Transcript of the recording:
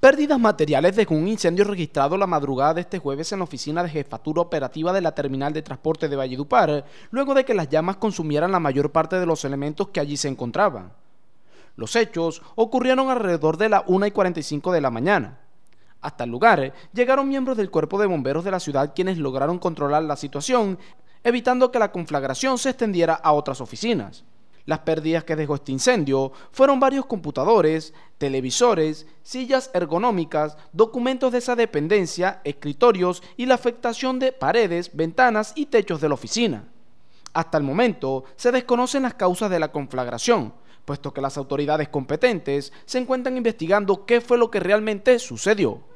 Pérdidas materiales de un incendio registrado la madrugada de este jueves en la oficina de jefatura operativa de la terminal de transporte de Valledupar, luego de que las llamas consumieran la mayor parte de los elementos que allí se encontraban. Los hechos ocurrieron alrededor de las 1 y 45 de la mañana. Hasta el lugar llegaron miembros del cuerpo de bomberos de la ciudad quienes lograron controlar la situación, evitando que la conflagración se extendiera a otras oficinas. Las pérdidas que dejó este incendio fueron varios computadores, televisores, sillas ergonómicas, documentos de esa dependencia, escritorios y la afectación de paredes, ventanas y techos de la oficina. Hasta el momento se desconocen las causas de la conflagración, puesto que las autoridades competentes se encuentran investigando qué fue lo que realmente sucedió.